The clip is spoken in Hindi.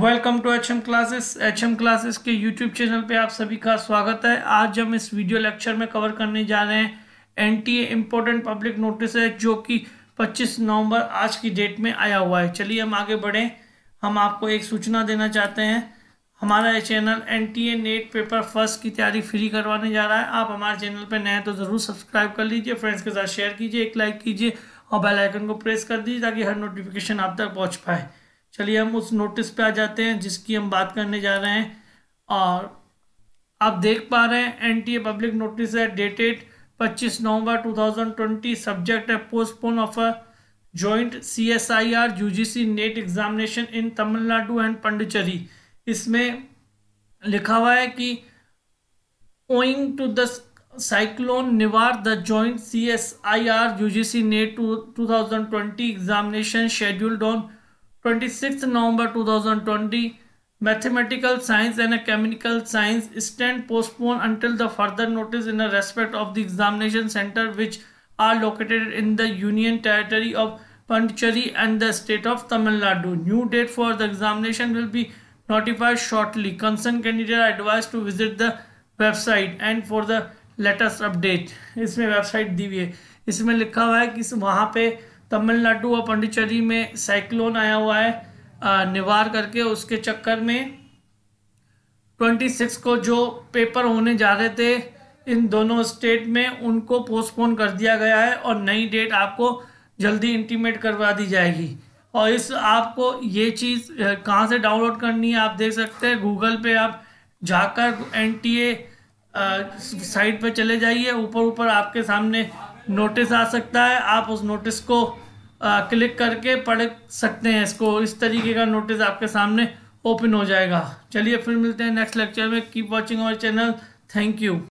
welcome to H M classes H M classes के यूट्यूब चैनल पे आप सभी का स्वागत है आज हम इस वीडियो लेक्चर में कवर करने जा रहे हैं N T A important public notice है जो कि 25 नवंबर आज की डेट में आया हुआ है चलिए हम आगे बढ़ें हम आपको एक सूचना देना चाहते हैं हमारा ये channel N T A NET paper first की तैयारी फ्री करवाने जा रहा है आप हमारे चैनल पर नए तो ज़रूर सब्सक्राइब कर लीजिए फ्रेंड्स के साथ शेयर कीजिए एक लाइक कीजिए और बेल आइकन को प्रेस कर दीजिए ताकि हर नोटिफिकेशन आप तक पहुँच पाए चलिए हम उस नोटिस पे आ जाते हैं जिसकी हम बात करने जा रहे हैं और आप देख पा रहे हैं एनटीए पब्लिक नोटिस है डेटेड 25 नवंबर 2020 सब्जेक्ट है postpone of a joint C S I R U G C NET examination in Tamil Nadu and Pondicherry इसमें लिखा हुआ है कि owing to the cyclone Nivar the joint C S I R U G C NET two thousand twenty examination scheduled on 26 November 2020 mathematical science and chemical science stand postpone until the further notice in respect of the examination centre which are located in the union territory of Pondicherry and the state of Tamil Nadu new date for the examination will be notified shortly concern candidate advise to visit the website and for the latest update इसमें वेबसाइट दी हुई है इसमें लिखा हुआ है कि वहाँ पे तमिलनाडु और पंडिचेरी में साइक्लोन आया हुआ है निवार करके उसके चक्कर में 26 को जो पेपर होने जा रहे थे इन दोनों स्टेट में उनको पोस्टपोन कर दिया गया है और नई डेट आपको जल्दी इंटीमेट करवा दी जाएगी और इस आपको ये चीज़ कहाँ से डाउनलोड करनी है आप देख सकते हैं गूगल पे आप जाकर एन टी ए साइट पर चले जाइए ऊपर ऊपर आपके सामने नोटिस आ सकता है आप उस नोटिस को क्लिक करके पढ़ सकते हैं इसको इस तरीके का नोटिस आपके सामने ओपन हो जाएगा चलिए फिर मिलते हैं नेक्स्ट लेक्चर में keep watching our channel thank you